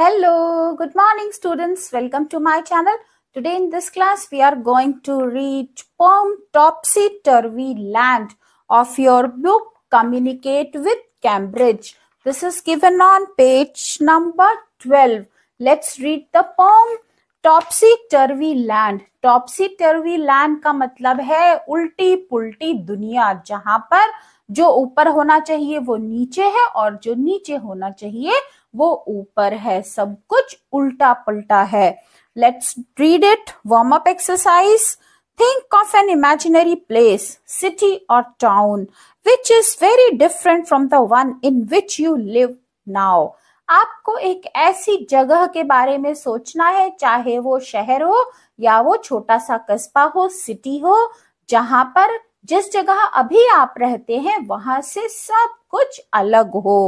Hello, good morning students. Welcome to my channel. Today in this class, we are going to read poem Topsy-Turvy Land of your book Communicate with Cambridge. This is given on page number 12. Let's read the poem topsy turvy land topsy turvy land का मतलब है उल्टी पुल्टी दुनिया जहां पर जो ऊपर होना चाहिए वो नीचे है और जो नीचे होना चाहिए वो ऊपर है सब कुछ उल्टा पुलटा है let's read it warm up exercise think of an imaginary place city और town which is very different from the one in which you live now आपको एक ऐसी जगह के बारे में सोचना है चाहे वो शहर हो या वो छोटा सा कस्बा हो सिटी हो जहां पर जिस जगह अभी आप रहते हैं वहां से सब कुछ अलग हो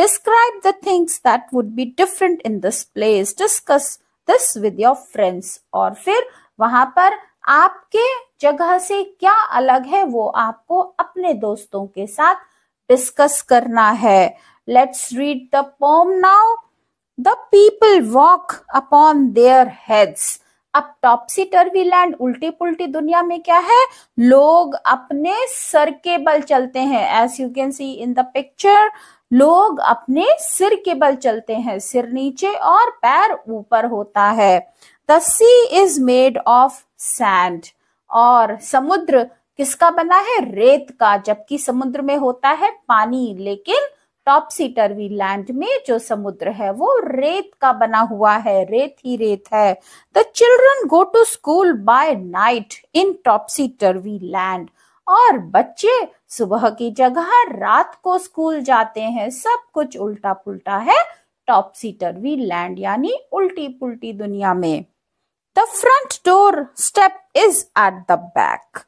describe the things that would be different in this place discuss this with your friends और फिर वहां पर आपके जगह से क्या अलग है वो आपको अपने दोस्तों के साथ डिस्कस करना है Let's read the poem now. The people walk upon their heads. अब टॉपसी टर्वी लैंड उल्टी पुल्टी दुनिया में क्या है लोग अपने सर के बल चलते हैं as you can see in the picture लोग अपने सिर के बल चलते हैं सिर नीचे और पैर ऊपर होता है the sea is made of sand और समुद्र किसका बना है रेत का जबकि समुद्र में होता है पानी लेकिन टॉपसी टर्वी लैंड में जो समुद्र है वो रेत का बना हुआ है रेत ही रेत है the children go to school by night in topsy turvy land और बच्चे सुबह की जगह रात को स्कूल जाते हैं सब कुछ उल्टा पुल्टा है टॉपसी टर्वी लैंड यानी उल्टी पुल्टी दुनिया में the front doorstep is at the back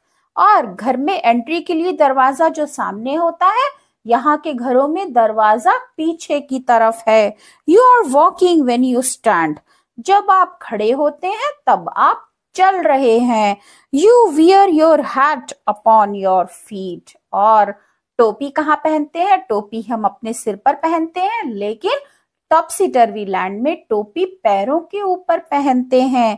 और घर में एंट्री के लिए दरवाजा जो सामने होता है यहाँ के घरों में दरवाजा पीछे की तरफ है you are walking when you stand जब आप खड़े होते हैं तब आप चल रहे हैं you wear your hat upon your feet और टोपी कहाँ पहनते हैं टोपी हम अपने सिर पर पहनते हैं लेकिन टॉपसी टर्वी लैंड में टोपी पैरों के ऊपर पहनते हैं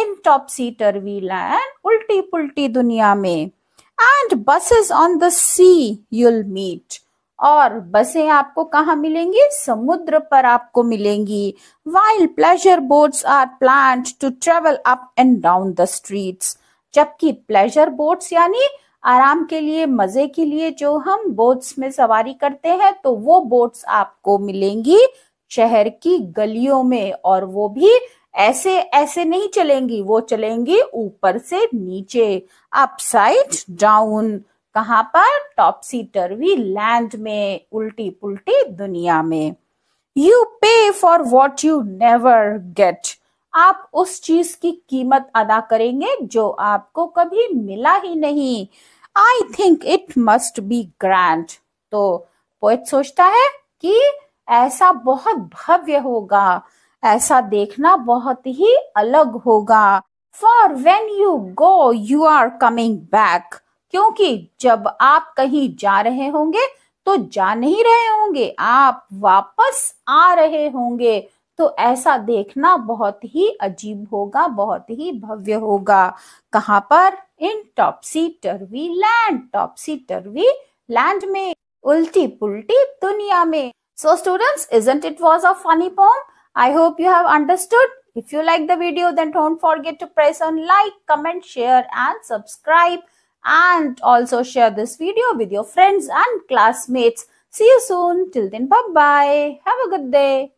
इन टॉपसी टर्वी लैंड उल्टी पुल्टी दुनिया में and buses on the sea you'll meet और बसें आपको कहा मिलेंगी समुद्र पर आपको मिलेंगी while pleasure boats are plan to travel up and down the streets जबकि प्लेजर बोट्स यानी आराम के लिए मजे के लिए जो हम बोट्स में सवारी करते हैं तो वो बोट्स आपको मिलेंगी शहर की गलियों में और वो भी ऐसे ऐसे नहीं चलेंगी वो चलेंगी ऊपर से नीचे अप साइड डाउन कहां पर टॉप सीटर वी लैंड में उल्टी पुल्टी दुनिया में you pay for what you never get आप उस चीज की कीमत अदा करेंगे जो आपको कभी मिला ही नहीं I think it must be grand तो पोइट सोचता है कि ऐसा बहुत भव्य होगा ऐसा देखना बहुत ही अलग होगा for when you go you are coming back क्योंकि जब आप कहीं जा रहे होंगे तो जा नहीं रहे होंगे आप वापस आ रहे होंगे तो ऐसा देखना बहुत ही अजीब होगा बहुत ही भव्य होगा कहां पर इन topsy turvy land topsy turvy land में उल्टी पुल्टी दुनिया में so students isn't it was a funny poem I hope you have understood if you like the video then don't forget to press on like comment share and subscribe and also share this video with your friends and classmates. See you soon. Till then, bye-bye. Have a good day.